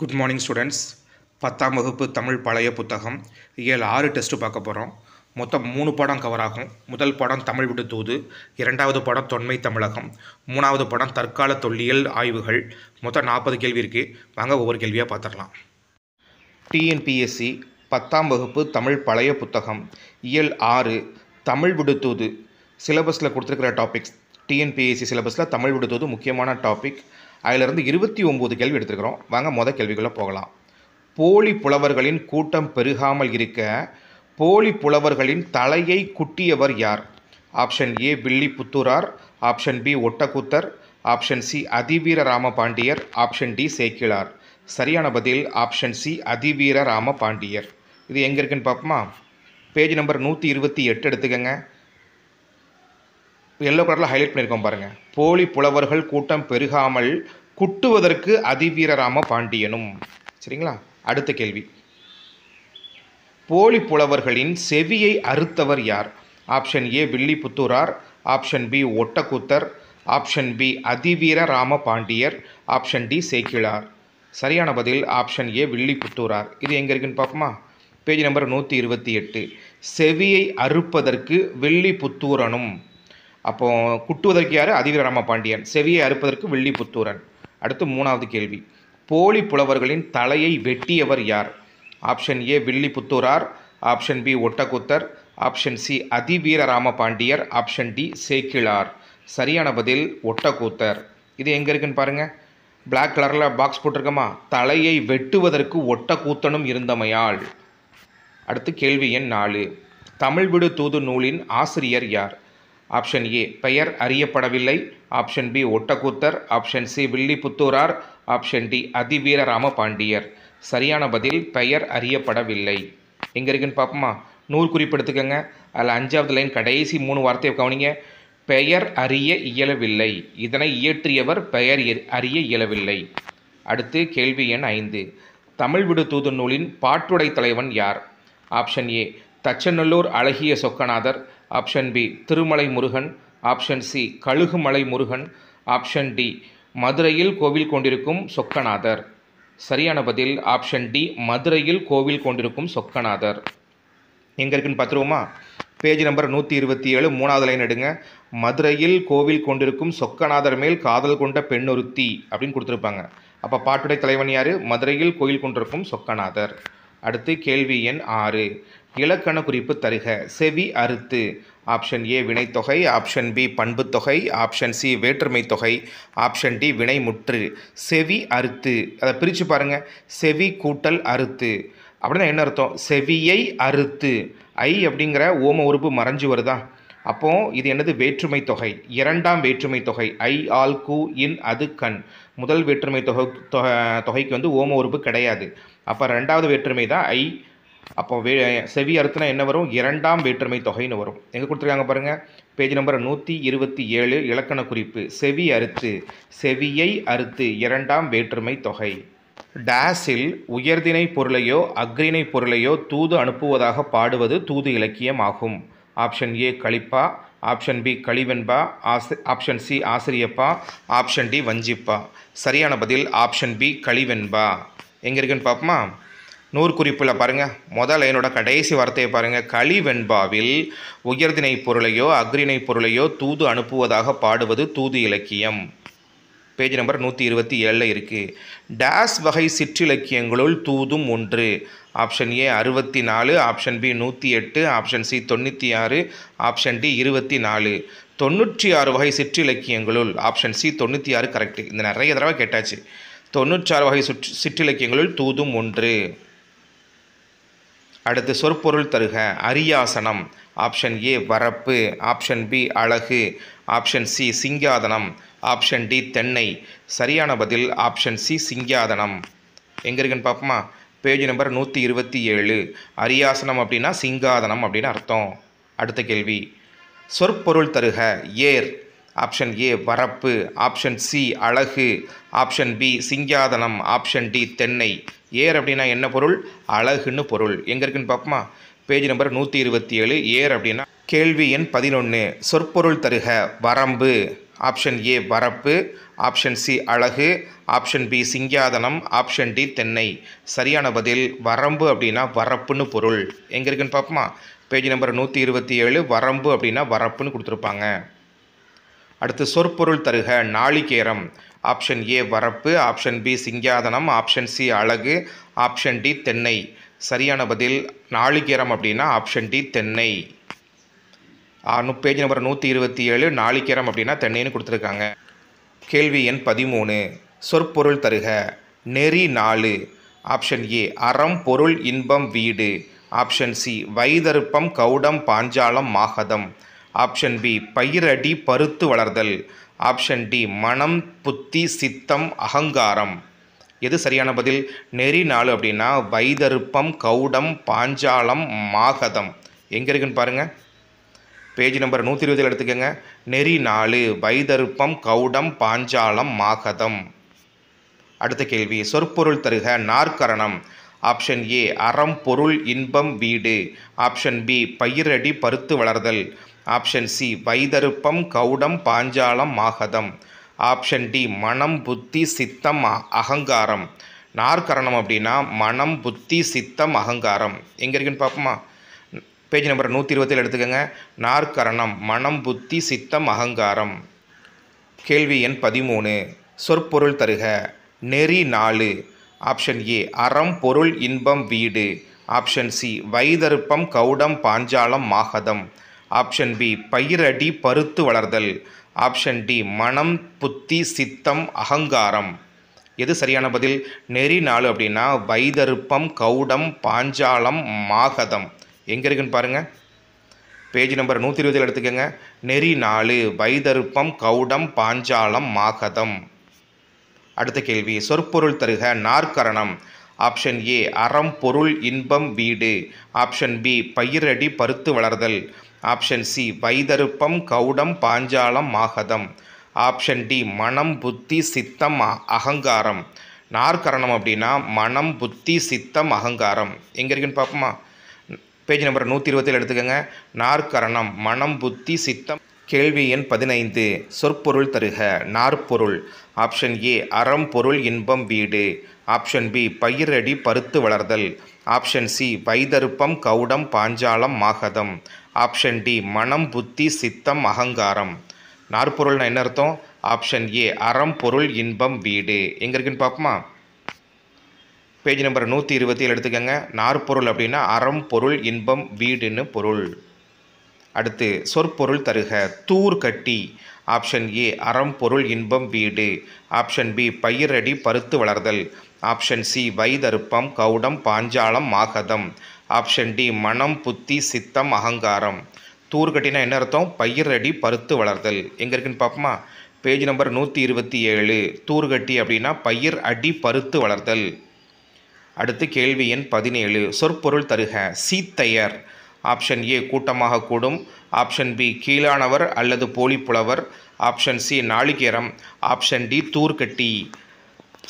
good morning students பத்தாம் வகுப்பு தமிழ் பழைய புத்தகம் ஏழு ஆறு டெஸ்ட்டு பார்க்க போகிறோம் மொத்தம் மூணு படம் கவர் ஆகும் முதல் படம் தமிழ் விடுத்தூது இரண்டாவது படம் தொன்மை தமிழகம் மூணாவது படம் தற்கால தொல்லியல் ஆய்வுகள் மொத்தம் நாற்பது கேள்வி இருக்குது வாங்க ஒவ்வொரு கேள்வியாக பார்த்துடலாம் டிஎன்பிஎஸ்சி பத்தாம் வகுப்பு தமிழ் பழைய புத்தகம் இயல் ஆறு தமிழ் விடுத்தூது சிலபஸில் கொடுத்துருக்கிற டாபிக்ஸ் டிஎன்பிஎஸ்சி சிலபஸில் தமிழ் விடுத்தூது முக்கியமான டாபிக் அதிலிருந்து இருபத்தி ஒம்பது கேள்வி எடுத்துருக்குறோம் வாங்க மொதல் கேள்விக்குள்ளே போகலாம் போலி புலவர்களின் கூட்டம் பெருகாமல் இருக்க போலி புலவர்களின் தலையை குட்டியவர் யார் option A Villi Puthurar option B Ottakoothar option C Athiveera Rama Pandiyar option D Sekkizhar சரியான பதில் ஆப்ஷன் சி அதிவீர ராம பாண்டியர் இது எங்கே இருக்குன்னு பார்ப்போமா பேஜ் நம்பர் நூற்றி இருபத்தி எட்டு எடுத்துக்கங்க எல்லோ கலரில் ஹைலைட் பண்ணியிருக்கோம் பாருங்கள் போலி புலவர்கள் கூட்டம் பெருகாமல் குட்டுவதற்கு அதிவீரராம பாண்டியனும் சரிங்களா அடுத்த கேள்வி போலி புலவர்களின் செவியை அறுத்தவர் யார் option A Villiputhurar option B Ottakoothar option B Athiveera Rama Pandiyar option D Sekkizhar சரியான பதில் ஆப்ஷன் ஏ வில்லிபுத்தூரார் இது எங்கே இருக்குன்னு பார்ப்போமா பேஜ் நம்பர் நூற்றி இருபத்தி எட்டு செவியை அறுப்பதற்கு வில்லிபுத்தூரனும் அப்போது குட்டுவதற்கு யார் அதிகராம பாண்டியன் செவியை அறுப்பதற்கு வில்லிபுத்தூரன் அடுத்து மூணாவது கேள்வி போலி புலவர்களின் தலையை வெட்டியவர் யார் option A Puthurar option B Ottakuthar option C Athiveerarama Pandiyar option D Sekkizhar சரியான பதில் ஒட்டக்கூத்தர் இது எங்கே இருக்குன்னு பாருங்கள் பிளாக் கலரில் பாக்ஸ் போட்டிருக்கோமா தலையை வெட்டுவதற்கு ஒட்டக்கூத்தனும் இருந்தமையால் அடுத்து கேள்வி எண் நாலு தமிழ்விடு தூது நூலின் ஆசிரியர் யார் ஆப்ஷன் ஏ பெயர் அறியப்படவில்லை option B Ottakoothar option C Villiputhurar option D Athiveera Pandiyar சரியான பதில் பெயர் அறியப்படவில்லை எங்கே இருக்குன்னு பார்ப்போமா நூறு குறிப்பெடுத்துக்கோங்க அதில் அஞ்சாவது லைன் கடைசி மூணு வார்த்தையை கவனிங்க பெயர் அறிய இயலவில்லை இதனை இயற்றியவர் பெயர் அறிய இயலவில்லை அடுத்து கேள்வி எண் ஐந்து தமிழ் விடு தூது நூலின் பாட்டுடை தலைவன் யார் ஆப்ஷன் ஏ தச்சநல்லூர் அழகிய Chokkanathar option B Thirumalai Murugan option C Kazhugumalai Murugan option D மதுரையில் கோவில் கொண்டிருக்கும் சொக்கநாதர் சரியான பதில் ஆப்ஷன் டி மதுரையில் கோவில் கொண்டிருக்கும் சொக்கநாதர் எங்கே இருக்குன்னு பார்த்துருவோமா பேஜ் நம்பர் நூற்றி இருபத்தி ஏழு மூணாவது லைன் எடுங்க மதுரையில் கோவில் கொண்டிருக்கும் சொக்கநாதர் மேல் காதல் கொண்ட பெண்ணொருத்தி அப்படின்னு கொடுத்துருப்பாங்க அப்போ பாட்டுடை தலைவன் யார் மதுரையில் கோயில் கொண்டிருக்கும் சொக்கநாதர் அடுத்து கேள்வி எண் ஆறு இலக்கண குறிப்பு தருக செவி அறுத்து ஆப்ஷன் ஏ வினைத்தொகை ஆப்ஷன் பி பண்புத்தொகை ஆப்ஷன் சி வேற்றுமை தொகை ஆப்ஷன் டி வினை முற்று செவி அறுத்து அதை பிரித்து பாருங்கள் செவி கூட்டல் அறுத்து அப்படின்னா என்ன அர்த்தம் செவியை அறுத்து ஐ அப்படிங்கிற ஓம உறுப்பு மறைஞ்சு வருதா அப்போது இது என்னது வேற்றுமை தொகை இரண்டாம் வேற்றுமை தொகை ஐ ஆல் கூ இன் அது கண் முதல் வேற்றுமை தொகை தொகைக்கு வந்து ஓம உறுப்பு கிடையாது அப்போ ரெண்டாவது வேற்றுமை தான் ஐ அப்போ வே செவி அறுத்துனா என்ன வரும் இரண்டாம் வேற்றுமை தொகைன்னு வரும் எங்கே கொடுத்துருக்காங்க பாருங்கள் பேஜ் நம்பர் நூற்றி இருபத்தி ஏழு இலக்கண குறிப்பு செவி அறுத்து செவியை அறுத்து இரண்டாம் வேற்றுமை தொகை டேஸில் உயர்தினை பொருளையோ அக்ரிணை பொருளையோ தூது அனுப்புவதாக பாடுவது தூது இலக்கியம் ஆகும் ஆப்ஷன் ஏ கழிப்பா ஆப்ஷன் பி கழிவெண்பா ஆசி ஆப்ஷன் சி ஆசிரியப்பா ஆப்ஷன் டி வஞ்சிப்பா சரியான பதில் ஆப்ஷன் பி கழிவெண்பா எங்கே இருக்குன்னு பார்ப்போமா நூற்குறிப்பில் பாருங்கள் முதல் என்னோட கடைசி வார்த்தையை பாருங்கள் களிவெண்பாவில் உயர்தினை பொருளையோ அக்ரிணை பொருளையோ தூது அனுப்புவதாக பாடுவது தூது இலக்கியம் பேஜ் நம்பர் நூற்றி இருபத்தி ஏழில் இருக்குது டேஸ் வகை சிற்றிலக்கியங்களுள் தூதும் ஒன்று ஆப்ஷன் ஏ அறுபத்தி நாலு ஆப்ஷன் பி நூற்றி எட்டு ஆப்ஷன் சி தொண்ணூற்றி ஆறு ஆப்ஷன் டி இருபத்தி நாலு தொண்ணூற்றி ஆறு வகை சிற்றிலக்கியங்களுள் ஆப்ஷன் சி தொண்ணூற்றி ஆறு கரெக்டு இந்த நிறைய தடவை கேட்டாச்சு தொண்ணூற்றி ஆறு வகை சுற்று சிற்றிலக்கியங்களுள் தூதும் ஒன்று அடுத்து சொற்பொருள் தருக அரியாசனம் ஆப்ஷன் ஏ வரப்பு ஆப்ஷன் பி அழகு ஆப்ஷன் சி சிங்காதனம் ஆப்ஷன் டி தென்னை சரியான பதில் ஆப்ஷன் சி சிங்காதனம் எங்கே இருக்குன்னு பார்ப்போமா பேஜ் நம்பர் நூற்றி இருபத்தி ஏழு அரியாசனம் அப்படின்னா சிங்காதனம் அப்படின்னு அர்த்தம் அடுத்த கேள்வி சொற்பொருள் தருக ஏர் ஆப்ஷன் ஏ வரப்பு ஆப்ஷன் சி அழகு ஆப்ஷன் பி சிங்காதனம் ஆப்ஷன் டி தென்னை ஏர் அப்படின்னா என்ன பொருள் அழகுன்னு பொருள் எங்கே இருக்குன்னு பார்ப்போமா பேஜ் நம்பர் நூற்றி இருபத்தி ஏழு ஏர் அப்படின்னா கேள்வி எண் பதினொன்று சொற்பொருள் தருக வரம்பு ஆப்ஷன் ஏ வரப்பு ஆப்ஷன் சி அழகு ஆப்ஷன் பி சிங்காதனம் ஆப்ஷன் டி தென்னை சரியான பதில் வரம்பு அப்படின்னா வரப்புன்னு பொருள் எங்கே இருக்குன்னு பார்ப்போமா பேஜ் நம்பர் நூற்றி இருபத்தி ஏழு வரம்பு அப்படின்னா வரப்புன்னு கொடுத்துருப்பாங்க அடுத்து சொற்பொருள் தருக நாளிகேரம் ஆப்ஷன் ஏ வரப்பு ஆப்ஷன் பி சிங்காதனம் ஆப்ஷன் சி அழகு ஆப்ஷன் டி தென்னை சரியான பதில் நாளிகேரம் அப்படின்னா ஆப்ஷன் டி தென்னை பேஜ் நம்பர் நூற்றி இருபத்தி ஏழு நாளிகேரம் அப்படின்னா தென்னைன்னு கொடுத்துருக்காங்க கேள்வி எண் பதிமூணு சொற்பொருள் தருக நெறி நாலு ஆப்ஷன் ஏ அறம் பொருள் இன்பம் வீடு ஆப்ஷன் சி வைதருப்பம் கவுடம் பாஞ்சாலம் மாகதம் ஆப்ஷன் பி பயிரடி பருத்து வளர்தல் ஆப்ஷன் டி மனம் புத்தி சித்தம் அகங்காரம் எது சரியான பதில் நெறி நாள் அப்படின்னா வைதருப்பம் கௌடம் பாஞ்சாலம் மாகதம் எங்கே இருக்குன்னு பாருங்கள் பேஜ் நம்பர் நூற்றி இருபதில் எடுத்துக்கோங்க நெறி நாலு வைதருப்பம் கௌடம் பாஞ்சாலம் மாகதம் அடுத்த கேள்வி சொற்பொருள் தருக நாற்கரணம் ஆப்ஷன் ஏ அறம் பொருள் இன்பம் வீடு ஆப்ஷன் பி பயிரடி பருத்து வளர்தல் ஆப்ஷன் சி வைதருப்பம் கௌடம் பாஞ்சாலம் மாகதம் ஆப்ஷன் டி மனம் புத்தி சித்தம் அகங்காரம் நாற்கரணம் அப்படின்னா மனம் புத்தி சித்தம் அகங்காரம் எங்கே இருக்குன்னு பார்ப்போமா பேஜ் நம்பர் நூற்றி இருபத்தேழு எடுத்துக்கோங்க நாற்கரணம் மனம் புத்தி சித்தம் அகங்காரம் கேள்வி எண் பதிமூணு சொற்பொருள் தருக நெறி நாலு ஆப்ஷன் ஏ அறம் பொருள் இன்பம் வீடு ஆப்ஷன் சி வைதருப்பம் கௌடம் பாஞ்சாலம் மாகதம் ஆப்ஷன் பி பயிரடி பருத்து வளர்தல் ஆப்ஷன் டி மனம் புத்தி சித்தம் அகங்காரம் எது சரியான பதில் நெறி நாள் அப்படின்னா வைதருப்பம் கௌடம் பாஞ்சாலம் மாகதம் எங்கே இருக்குன்னு பாருங்கள் பேஜ் நம்பர் நூற்றி இருபதில் எடுத்துக்கோங்க நெறி நாலு வைதருப்பம் கௌடம் பாஞ்சாலம் மாகதம் அடுத்த கேள்வி சொற்பொருள் தருக நாற்கரணம் ஆப்ஷன் ஏ அறம் பொருள் இன்பம் வீடு ஆப்ஷன் பி பயிரடி பருத்து வளர்தல் ஆப்ஷன் சி வைதருப்பம் கவுடம் பாஞ்சாலம் மாகதம் ஆப்ஷன் டி மனம் புத்தி சித்தம் அகங்காரம் நாற்கரணம் அப்படின்னா மனம் புத்தி சித்தம் அகங்காரம் எங்கே இருக்குன்னு பார்ப்போமா பேஜ் நம்பர் நூற்றி இருபத்தில் எடுத்துக்கோங்க நாற்கரணம் மனம் புத்தி சித்தம் கேள்வி எண் பதினைந்து சொற்பொருள் தருக நாற்பொருள் ஆப்ஷன் ஏ அறம் பொருள் இன்பம் வீடு ஆப்ஷன் பி பயிரடி பருத்து வளர்தல் ஆப்ஷன் சி வைதருப்பம் கவுடம் பாஞ்சாலம் மாகதம் ஆப்ஷன் டி மனம் புத்தி சித்தம் அகங்காரம் நாற்பொருள்னா என்ன அர்த்தம் ஆப்ஷன் ஏ அறம் பொருள் இன்பம் வீடு எங்கே இருக்குன்னு பார்ப்போமா பேஜ் நம்பர் நூற்றி இருபத்தி ஏழு எடுத்துக்கோங்க நாற்பொருள் அப்படின்னா அறம் பொருள் இன்பம் வீடுன்னு பொருள் அடுத்து சொற்பொருள் தருக தூர் கட்டி ஆப்ஷன் ஏ அறம் பொருள் இன்பம் வீடு ஆப்ஷன் பி பயிரடி பருத்து வளர்தல் ஆப்ஷன் சி வைதருப்பம் கவுடம் பாஞ்சாலம் மாகதம் ஆப்ஷன் டி மனம் புத்தி சித்தம் அகங்காரம் தூர்கட்டினா என்ன அர்த்தம் பயிரடி பருத்து வளர்தல் எங்கே இருக்குன்னு பார்ப்போமா பேஜ் நம்பர் நூற்றி இருபத்தி ஏழு தூர்கட்டி அப்படின்னா பயிர் அடி பருத்து வளர்தல் அடுத்து கேள்வி எண் பதினேழு சொற்பொருள் தருக சீத்தையர் ஆப்ஷன் ஏ கூட்டமாக கூடும் ஆப்ஷன் பி கீழானவர் அல்லது போலி புலவர் ஆப்ஷன் சி நாளிகேரம் ஆப்ஷன் டி தூர்கட்டி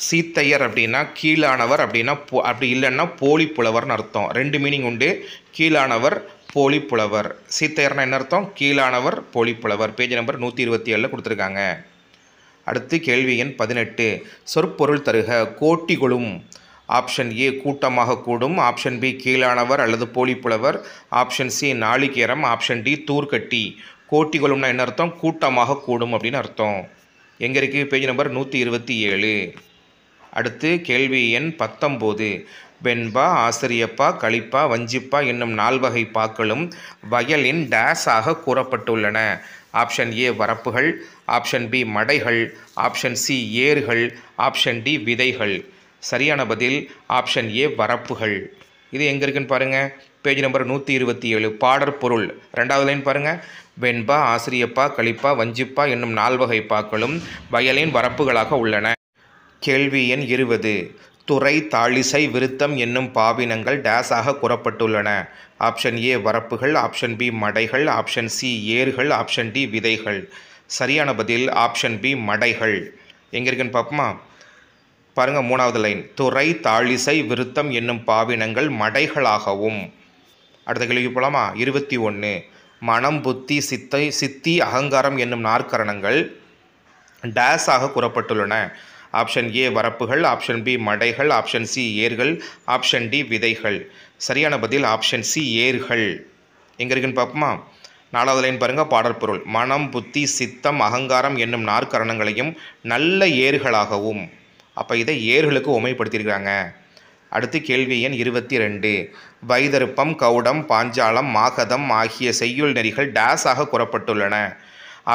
சீத்தையர் அப்படின்னா கீழானவர் அப்படின்னா போ அப்படி இல்லைன்னா போலி புலவர்னு அர்த்தம் ரெண்டு மீனிங் உண்டு கீழானவர் போலி புலவர் சீத்தையர்னா என்ன அர்த்தம் கீழானவர் போலி புலவர் பேஜ் நம்பர் நூற்றி இருபத்தி ஏழில் கொடுத்துருக்காங்க அடுத்து கேள்வி எண் பதினெட்டு சொற்பொருள் தருக கோட்டிகளும் ஆப்ஷன் ஏ கூட்டமாக கூடும் ஆப்ஷன் பி கீழானவர் அல்லது போலி புலவர் ஆப்ஷன் சி நாளிகேரம் ஆப்ஷன் டி தூர்க்கட்டி கோட்டிகளும்னா என்ன அர்த்தம் கூட்டமாக கூடும் அப்படின்னு அர்த்தம் எங்கே இருக்குது பேஜ் நம்பர் நூற்றி இருபத்தி ஏழு அடுத்து கேள்வி எண் பத்தொம்போது வெண்பா ஆசிரியப்பா களிப்பா வஞ்சிப்பா என்னும் நால்வகை பாக்களும் வயலின் டேஸாக கூறப்பட்டுள்ளன ஆப்ஷன் ஏ வரப்புகள் ஆப்ஷன் பி மடைகள் ஆப்ஷன் சி ஏறுகள் ஆப்ஷன் டி விதைகள் சரியான பதில் ஆப்ஷன் ஏ வரப்புகள் இது எங்கே இருக்குன்னு பாருங்கள் பேஜ் நம்பர் நூற்றி இருபத்தி ஏழு பொருள் ரெண்டாவது லைன் பாருங்கள் வெண்பா ஆசிரியப்பா களிப்பா வஞ்சிப்பா என்னும் நால்வகை பாக்களும் வயலின் வரப்புகளாக உள்ளன கேள்வி எண் இருபது துறை தாளிசை விருத்தம் என்னும் பாவினங்கள் டேஸாக கூறப்பட்டுள்ளன ஆப்ஷன் ஏ வரப்புகள் ஆப்ஷன் பி மடைகள் ஆப்ஷன் சி ஏர்கள் ஆப்ஷன் டி விதைகள் சரியான பதில் ஆப்ஷன் பி மடைகள் எங்கே இருக்குன்னு பார்ப்போமா பாருங்கள் மூணாவது லைன் துறை தாளிசை விருத்தம் என்னும் பாவினங்கள் மடைகளாகவும் அடுத்த கேள்விக்கு போகலாமா இருபத்தி ஒன்று மனம் புத்தி சித்தை சித்தி அகங்காரம் என்னும் நாற்கரணங்கள் டேஸாக கூறப்பட்டுள்ளன ஆப்ஷன் ஏ வரப்புகள் ஆப்ஷன் பி மடைகள் ஆப்ஷன் சி ஏர்கள் ஆப்ஷன் டி விதைகள் சரியான பதில் ஆப்ஷன் சி ஏர்கள் எங்கே இருக்குன்னு பார்ப்போமா நாலாவது லைன் பாருங்கள் பாடற்பொருள் மனம் புத்தி சித்தம் அகங்காரம் என்னும் நாற்கரணங்களையும் நல்ல ஏர்களாகவும் அப்போ இதை ஏர்களுக்கு உமைப்படுத்தியிருக்கிறாங்க அடுத்து கேள்வி எண் இருபத்தி ரெண்டு வைதருப்பம் கவுடம் பாஞ்சாலம் மாகதம் ஆகிய செய்யுள் நெறிகள் டேஸாக கூறப்பட்டுள்ளன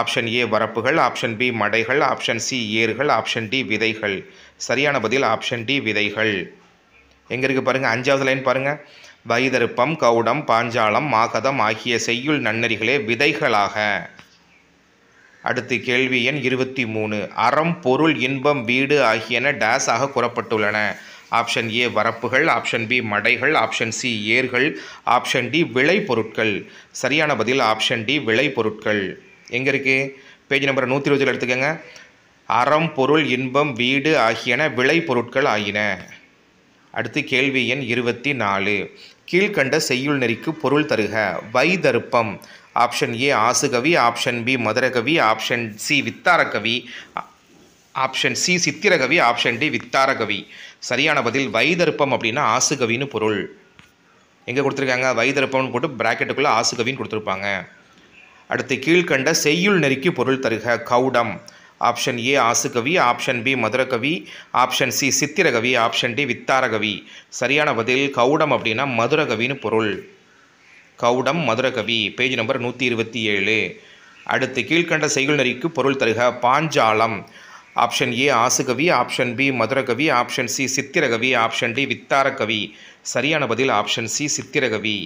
ஆப்ஷன் ஏ வரப்புகள் ஆப்ஷன் பி மடைகள் ஆப்ஷன் சி ஏர்கள் ஆப்ஷன் டி விதைகள் சரியான பதில் ஆப்ஷன் டி விதைகள் எங்கே இருக்குது பாருங்கள் அஞ்சாவது லைன் பாருங்கள் வைதருப்பம் கவுடம் பாஞ்சாலம் மாகதம் ஆகிய செய்யுள் நன்னறிகளே விதைகளாக அடுத்து கேள்வி எண் இருபத்தி மூணு அறம் பொருள் இன்பம் வீடு ஆகியன டேஸாக கூறப்பட்டுள்ளன ஆப்ஷன் ஏ வரப்புகள் ஆப்ஷன் பி மடைகள் ஆப்ஷன் சி ஏர்கள் ஆப்ஷன் டி விளைபொருட்கள் சரியான பதில் ஆப்ஷன் டி விளைபொருட்கள் எங்கே இருக்குது பேஜ் நம்பர் நூற்றி இருபதில் எடுத்துக்கோங்க அறம் பொருள் இன்பம் வீடு ஆகியன விளை பொருட்கள் ஆகின அடுத்து கேள்வி எண் இருபத்தி நாலு கீழ்கண்ட செய்யுள் நெறிக்கு பொருள் தருக வைதருப்பம் ஆப்ஷன் ஏ ஆசுகவி ஆப்ஷன் பி மதுரகவி ஆப்ஷன் சி வித்தாரகவி ஆப்ஷன் சி சித்திரகவி ஆப்ஷன் டி வித்தாரகவி சரியான பதில் வைதருப்பம் அப்படின்னா ஆசுகவின்னு பொருள் எங்கே கொடுத்துருக்காங்க வைதருப்பம்னு போட்டு ப்ராக்கெட்டுக்குள்ளே ஆசுகவின்னு கொடுத்துருப்பாங்க அடுத்து கீழ்கண்ட செய்யுள் நெருக்கி பொருள் தருக கவுடம் ஆப்ஷன் ஏ ஆசுகவி ஆப்ஷன் பி மதுரகவி ஆப்ஷன் சி சித்திரகவி ஆப்ஷன் டி வித்தாரகவி சரியான பதில் கவுடம் அப்படின்னா மதுரகவின்னு பொருள் கவுடம் மதுரகவி பேஜ் நம்பர் நூற்றி இருபத்தி ஏழு அடுத்து கீழ்கண்ட செய்யுள் நெறிக்கு பொருள் தருக பாஞ்சாலம் ஆப்ஷன் ஏ ஆசுகவி ஆப்ஷன் பி மதுரகவி ஆப்ஷன் சி சித்திரகவி ஆப்ஷன் டி வித்தாரகவி சரியான பதில் ஆப்ஷன் சி சித்திரகவி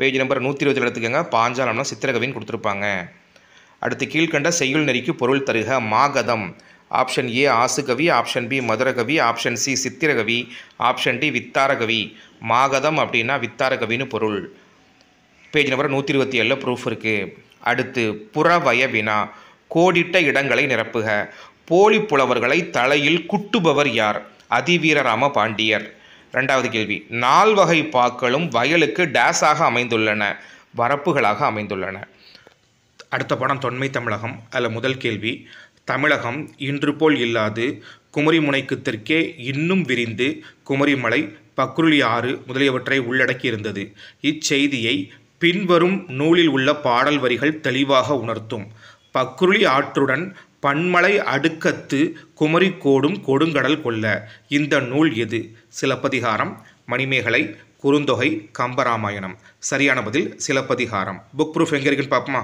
பேஜ் நம்பர் நூற்றி இருபத்தி எடுத்துக்கோங்க பாஞ்சாலம்னா சித்திரகவின்னு கொடுத்துருப்பாங்க அடுத்து கீழ்கண்ட செய்யுள் நெறிக்கு பொருள் தருக மாகதம் ஆப்ஷன் ஏ ஆசுகவி ஆப்ஷன் பி மதுரகவி ஆப்ஷன் சி சித்திரகவி ஆப்ஷன் டி வித்தாரகவி மாகதம் அப்படின்னா வித்தாரகவின்னு பொருள் பேஜ் நம்பர் நூற்றி இருபத்தி ஏழில் ப்ரூஃப் இருக்குது அடுத்து புறவய வினா கோடிட்ட இடங்களை நிரப்புக போலி புலவர்களை தலையில் குட்டுபவர் யார் அதிவீரராம பாண்டியர் ரெண்டாவது கேள்வி நால்வகை பாக்களும் வயலுக்கு டேஸாக அமைந்துள்ளன வரப்புகளாக அமைந்துள்ளன அடுத்த படம் தொன்மை தமிழகம் அதில் முதல் கேள்வி தமிழகம் இன்று போல் இல்லாது குமரிமுனைக்கு தெற்கே இன்னும் விரிந்து குமரிமலை பக்ருளி ஆறு முதலியவற்றை உள்ளடக்கி இருந்தது இச்செய்தியை பின்வரும் நூலில் உள்ள பாடல் வரிகள் தெளிவாக உணர்த்தும் பக்ருளி ஆற்றுடன் பன்மலை அடுக்கத்து குமரிக்கோடும் கொடுங்கடல் கொள்ள இந்த நூல் எது சிலப்பதிகாரம் மணிமேகலை குறுந்தொகை கம்பராமாயணம் சரியான பதில் சிலப்பதிகாரம் புக் ப்ரூஃப் எங்கே இருக்குன்னு பார்ப்போமா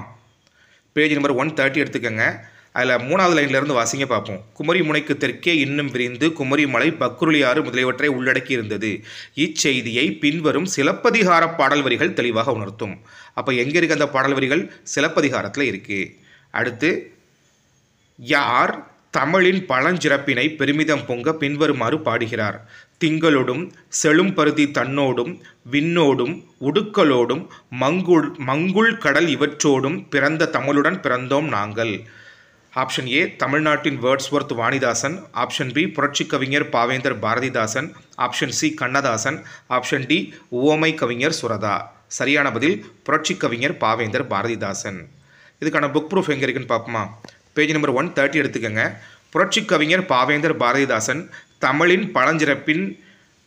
பேஜ் நம்பர் ஒன் தேர்ட்டி எடுத்துக்கோங்க அதில் மூணாவது லைன்லேருந்து வாசிங்க பார்ப்போம் குமரி முனைக்கு தெற்கே இன்னும் விரிந்து குமரி மலை பக்குருளியாறு முதலியவற்றை உள்ளடக்கி இருந்தது இச்செய்தியை பின்வரும் சிலப்பதிகார பாடல் வரிகள் தெளிவாக உணர்த்தும் அப்போ எங்கே இருக்குது அந்த பாடல் வரிகள் சிலப்பதிகாரத்தில் இருக்குது அடுத்து யார் தமிழின் பழஞ்சிறப்பினை பெருமிதம் பொங்க பின்வருமாறு பாடுகிறார் திங்களோடும் செழும்பருதி தன்னோடும் விண்ணோடும் உடுக்கலோடும் மங்குள் மங்குள் கடல் இவற்றோடும் பிறந்த தமிழுடன் பிறந்தோம் நாங்கள் ஆப்ஷன் ஏ தமிழ்நாட்டின் வேர்ட்ஸ்வர்த் வாணிதாசன் ஆப்ஷன் பி புரட்சி கவிஞர் பாவேந்தர் Bharathidasan option C Kannadasan option D ஓமை கவிஞர் சுரதா சரியான பதில் புரட்சி கவிஞர் பாவேந்தர் பாரதிதாசன் இதுக்கான புக் ப்ரூஃப் எங்கே இருக்குன்னு பார்ப்போமா பேஜ் நம்பர் ஒன் தேர்ட்டி எடுத்துக்கோங்க புரட்சி கவிஞர் பாவேந்தர் பாரதிதாசன் தமிழின் பழஞ்சிறப்பின்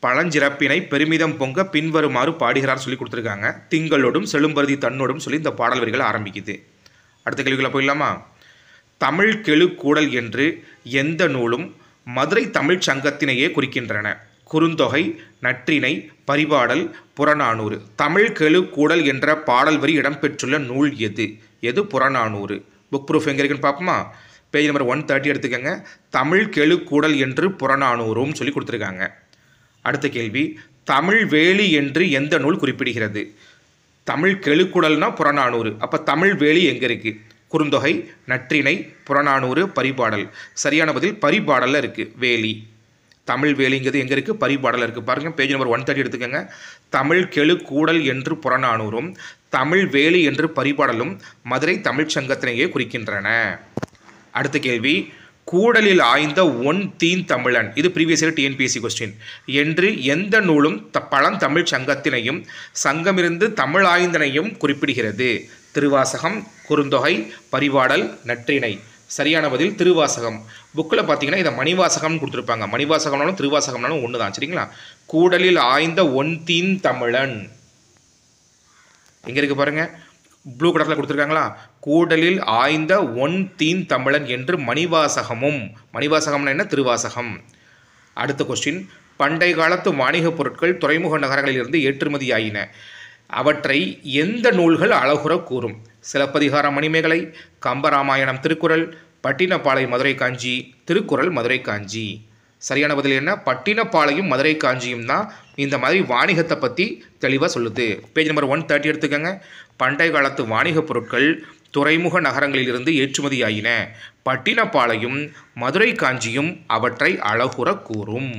பழஞ்சிறப்பினை பெருமிதம் பொங்க பின்வருமாறு பாடுகிறார் சொல்லி கொடுத்துருக்காங்க திங்களோடும் செழும்பருதி தன்னோடும் சொல்லி இந்த பாடல் வரிகள் ஆரம்பிக்குது அடுத்த கேள்விகளை போயிடலாமா தமிழ் கெழு கூடல் என்று எந்த நூலும் மதுரை தமிழ்ச் சங்கத்தினையே குறிக்கின்றன குறுந்தொகை நற்றினை பரிபாடல் புறநானூறு தமிழ் கெழு கூடல் என்ற பாடல் வரி இடம்பெற்றுள்ள நூல் எது எது புறநானூறு புக் ப்ரூஃப் எங்கே இருக்குன்னு பார்ப்போமா பேஜ் நம்பர் ஒன் தேர்ட்டி எடுத்துக்கோங்க தமிழ் கெழுக்கூடல் என்று புறநானூறும் சொல்லி கொடுத்துருக்காங்க அடுத்த கேள்வி தமிழ் வேலி என்று எந்த நூல் குறிப்பிடுகிறது தமிழ் கெழுக்குடல்னால் புறநானூறு அப்போ தமிழ் வேலி எங்கே இருக்குது குறுந்தொகை நற்றிணை புறநானூறு பரிபாடல் சரியான பதில் பரிபாடலில் இருக்குது வேலி தமிழ் வேலிங்கிறது எங்கே இருக்குது பரிபாடலில் இருக்குது பாருங்கள் பேஜ் நம்பர் ஒன் தேர்ட்டி எடுத்துக்கோங்க தமிழ் கெழு கூடல் என்று புறநானூறும் தமிழ் வேலி என்று பரிபாடலும் மதுரை தமிழ்ச் சங்கத்தினையே குறிக்கின்றன அடுத்த கேள்வி கூடலில் ஆய்ந்த ஒன் தீன் தமிழன் இது ப்ரீவியஸ் இயர் டிஎன்பிஎஸ்சி கொஸ்டின் என்று எந்த நூலும் த பழந்தமிழ் சங்கத்தினையும் சங்கமிருந்து தமிழ் ஆய்ந்தனையும் குறிப்பிடுகிறது திருவாசகம் குறுந்தொகை பரிவாடல் நற்றிணை சரியான பதில் திருவாசகம் புக்கில் பார்த்தீங்கன்னா இதை மணிவாசகம்னு கொடுத்துருப்பாங்க மணிவாசகம்னாலும் திருவாசகம்னாலும் ஒன்று தான் சரிங்களா கூடலில் ஆய்ந்த ஒன் தீன் தமிழன் எங்கே இருக்குது பாருங்கள் ப்ளூ கலரில் கொடுத்துருக்காங்களா கூடலில் ஆய்ந்த ஒன் தீன் தமிழன் என்று மணிவாசகமும் மணிவாசகம்னா என்ன திருவாசகம் அடுத்த கொஸ்டின் பண்டை காலத்து வாணிகப் பொருட்கள் துறைமுக நகரங்களிலிருந்து ஏற்றுமதியாயின அவற்றை எந்த நூல்கள் அழகுற கூறும் சிலப்பதிகார மணிமேகலை கம்பராமாயணம் திருக்குறள் பட்டினப்பாலை மதுரை காஞ்சி திருக்குறள் மதுரை காஞ்சி சரியான பதில் என்ன பட்டினப்பாளையும் மதுரை காஞ்சியும் தான் இந்த மாதிரி வாணிகத்தை பற்றி தெளிவாக சொல்லுது பேஜ் நம்பர் ஒன் தேர்ட்டி எடுத்துக்கோங்க பண்டைய காலத்து வாணிகப் பொருட்கள் துறைமுக நகரங்களிலிருந்து ஏற்றுமதி பட்டினப்பாளையும் மதுரை காஞ்சியும் அவற்றை அழகுற கூறும்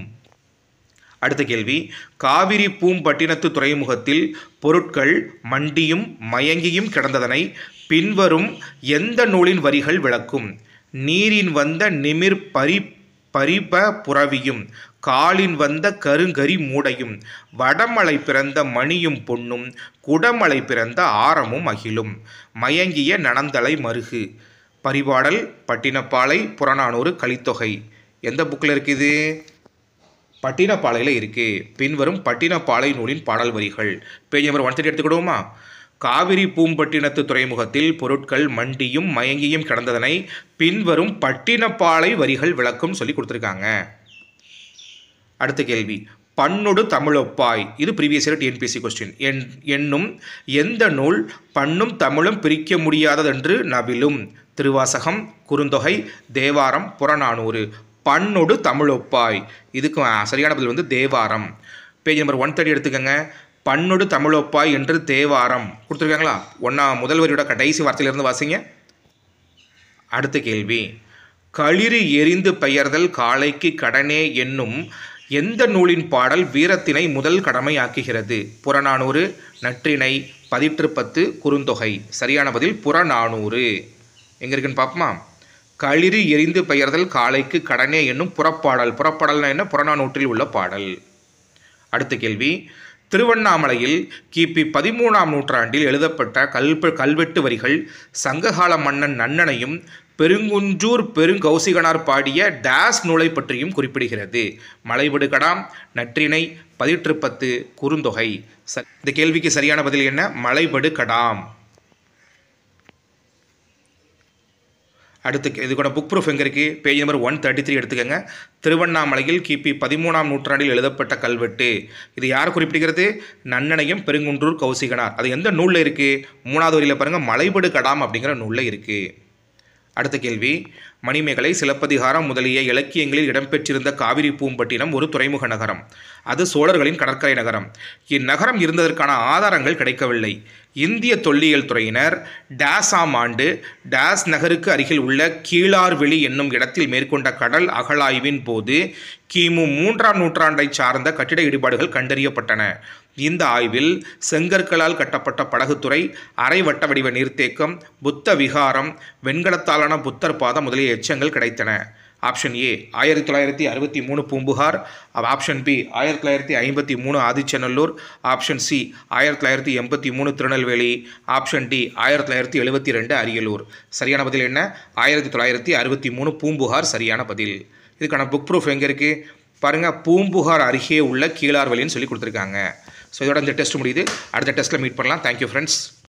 அடுத்த கேள்வி காவிரி பூம்பட்டினத்து துறைமுகத்தில் பொருட்கள் மண்டியும் மயங்கியும் கிடந்ததனை பின்வரும் எந்த நூலின் வரிகள் விளக்கும் நீரின் வந்த நிமிர் பரி பரிப புறவியும் காலின் வந்த கருங்கரி மூடையும் வடமலை பிறந்த மணியும் பொன்னும் குடமலை பிறந்த ஆரமும் அகிலும் மயங்கிய நனந்தலை மருகு பரிபாடல் பட்டினப்பாலை புறநானூறு கலித்தொகை எந்த புக்கில் இருக்குது பட்டினப்பாலையில் இருக்குது பின்வரும் பட்டினப்பாலை நூலின் பாடல் வரிகள் பேஜ் நம்பர் ஒன் தேர்ட்டி எடுத்துக்கிடுவோமா காவிரி பூம்பட்டினத்து துறைமுகத்தில் பொருட்கள் மண்டியும் மயங்கியும் கிடந்ததனை பின்வரும் பட்டினப்பாலை வரிகள் விளக்கும் சொல்லி கொடுத்துருக்காங்க அடுத்த கேள்வி பண்ணொடு தமிழொப்பாய் இது ப்ரீவியஸ் இயர் டிஎன்பிசி கொஸ்டின் என் என்னும் எந்த நூல் பண்ணும் தமிழும் பிரிக்க முடியாததென்று நபிலும் திருவாசகம் குறுந்தொகை தேவாரம் புறநானூறு பண்ணொடு தமிழொப்பாய் இதுக்கு சரியான பதில் வந்து Thevaram page number one thirty எடுத்துக்கோங்க பண்ணுடு தமிழொப்பா என்று தேவாரம் கொடுத்துருக்காங்களா ஒன்றா முதல்வரியோட கடைசி வார்த்தையிலிருந்து வாசிங்க அடுத்த கேள்வி களிறு எரிந்து பெயர்தல் காலைக்கு கடனே என்னும் எந்த நூலின் பாடல் வீரத்தினை முதல் கடமையாக்குகிறது புறநானூறு நற்றினை பதிற்றுப்பத்து குறுந்தொகை சரியான பதில் புறநானூறு எங்கே இருக்குன்னு பார்ப்போமா களிறு எரிந்து பெயர்தல் காலைக்கு கடனே என்னும் புறப்பாடல் புறப்பாடல்னா என்ன புறநானூற்றில் உள்ள பாடல் அடுத்த கேள்வி திருவண்ணாமலையில் கிபி பதிமூணாம் நூற்றாண்டில் எழுதப்பட்ட கல்ப கல்வெட்டு வரிகள் சங்ககால மன்னன் நன்னனையும் பெருங்குஞ்சூர் பெருங்கௌசிகனார் பாடிய டேஸ் நூலை பற்றியும் குறிப்பிடுகிறது மலைவிடுகடாம் நற்றினை பதிற்றுப்பத்து குறுந்தொகை ச இந்த கேள்விக்கு சரியான பதில் என்ன மலைபடு கடாம் அடுத்து இது கூட புக் ப்ரூஃப் எங்கே இருக்குது page number one thirty three எடுத்துக்கோங்க திருவண்ணாமலையில் கிபி பதிமூணாம் நூற்றாண்டில் எழுதப்பட்ட கல்வெட்டு இது யார் குறிப்பிடுகிறது நன்னனையும் பெருங்குன்றூர் கௌசிகனார் அது எந்த நூலில் இருக்குது மூணாவது வரியில் பாருங்கள் மலைபடு கடாம் அப்படிங்கிற நூலில் இருக்குது அடுத்த கேள்வி மணிமேகலை சிலப்பதிகாரம் முதலிய இலக்கியங்களில் இடம்பெற்றிருந்த காவிரி பூம்பட்டினம் ஒரு துறைமுக நகரம் அது சோழர்களின் கடற்கரை நகரம் இந்நகரம் இருந்ததற்கான ஆதாரங்கள் கிடைக்கவில்லை இந்திய தொல்லியல் துறையினர் டேஸாம் ஆண்டு டேஸ் நகருக்கு அருகில் உள்ள கீழார்வெளி என்னும் இடத்தில் மேற்கொண்ட கடல் அகழாய்வின் போது கிமு மூன்றாம் நூற்றாண்டை சார்ந்த கட்டிட இடிபாடுகள் கண்டறியப்பட்டன இந்த ஆய்வில் செங்கற்களால் கட்டப்பட்ட படகுத்துறை அரை வட்ட வடிவ நீர்த்தேக்கம் புத்த விகாரம் வெண்கலத்தாலான புத்தர் பாதம் முதலிய எச்சங்கள் கிடைத்தன ஆப்ஷன் ஏ ஆயிரத்தி தொள்ளாயிரத்தி அறுபத்தி மூணு பூம்புகார் ஆப்ஷன் பி ஆயிரத்தி தொள்ளாயிரத்தி ஐம்பத்தி மூணு ஆதிச்சநல்லூர் ஆப்ஷன் சி ஆயிரத்தி தொள்ளாயிரத்தி எண்பத்தி மூணு திருநெல்வேலி ஆப்ஷன் டி ஆயிரத்தி தொள்ளாயிரத்தி எழுபத்தி ரெண்டு அரியலூர் சரியான பதில் என்ன ஆயிரத்தி தொள்ளாயிரத்தி அறுபத்தி மூணு பூம்புகார் சரியான பதில் இதுக்கான புக் ப்ரூஃப் எங்கே இருக்குது பாருங்கள் பூம்புகார் அருகே உள்ள வழின்னு சொல்லி கொடுத்துருக்காங்க ஸோ இதோட இந்த டெஸ்ட் முடியுது அடுத்த டெஸ்ட்டில் மீட் பண்ணலாம் தேங்க்யூ ஃப்ரெண்ட்ஸ்